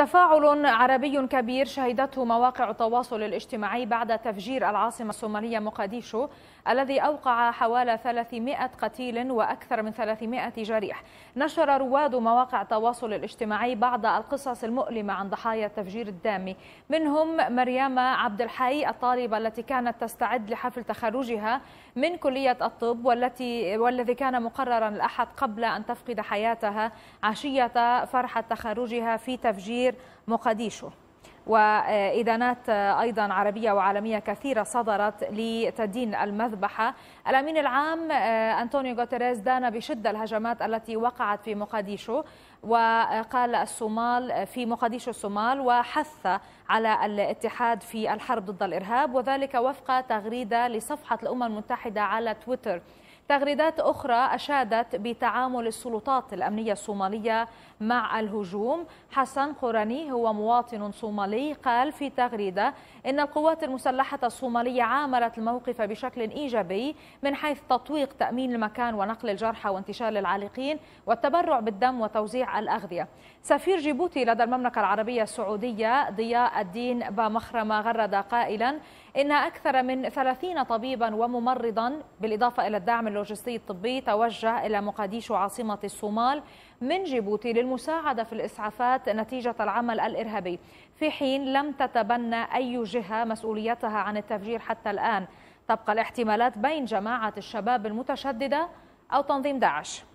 تفاعل عربي كبير شهدته مواقع التواصل الاجتماعي بعد تفجير العاصمة الصومالية مقديشو الذي أوقع حوالي 300 قتيل وأكثر من 300 جريح نشر رواد مواقع التواصل الاجتماعي بعض القصص المؤلمة عن ضحايا التفجير الدامي منهم مريم عبد الحي الطالبة التي كانت تستعد لحفل تخرجها من كلية الطب والتي والذي كان مقررا الأحد قبل أن تفقد حياتها عشية فرحة تخرجها في تفجير مدير مقديشو وإدانات أيضا عربية وعالمية كثيرة صدرت لتدين المذبحة الأمين العام آه، أنطونيو غوتيريز دان بشدة الهجمات التي وقعت في مقديشو وقال الصومال آه، في مقديشو الصومال وحث على الاتحاد في الحرب ضد الإرهاب وذلك وفق تغريدة لصفحة الأمم المتحدة على تويتر تغريدات أخرى أشادت بتعامل السلطات الأمنية الصومالية مع الهجوم حسن قراني هو مواطن صومالي قال في تغريدة إن القوات المسلحة الصومالية عاملت الموقف بشكل إيجابي من حيث تطويق تأمين المكان ونقل الجرحى وانتشال العالقين والتبرع بالدم وتوزيع الأغذية سفير جيبوتي لدى المملكة العربية السعودية ضياء الدين بامخرمة غرد قائلا إن أكثر من 30 طبيبا وممرضا بالإضافة إلى الدعم اللوجستي الطبي توجه إلى مقاديشو عاصمة الصومال من جيبوتي للمساعدة في الإسعافات نتيجة العمل الإرهابي في حين لم تتبنى أي جهة مسؤوليتها عن التفجير حتى الآن تبقى الاحتمالات بين جماعة الشباب المتشددة أو تنظيم داعش